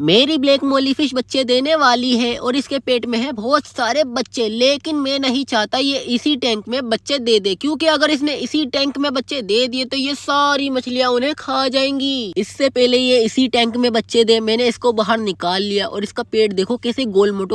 मेरी ब्लैक मोली फिश बच्चे देने वाली है और इसके पेट में है बहुत सारे बच्चे लेकिन मैं नहीं चाहता ये इसी टैंक में बच्चे दे दे क्योंकि अगर इसने इसी टैंक में बच्चे दे दिए तो ये सारी मछलियां उन्हें खा जाएंगी इससे पहले ये इसी टैंक में बच्चे दे मैंने इसको बाहर निकाल लिया और इसका पेट देखो कैसे गोल मोटो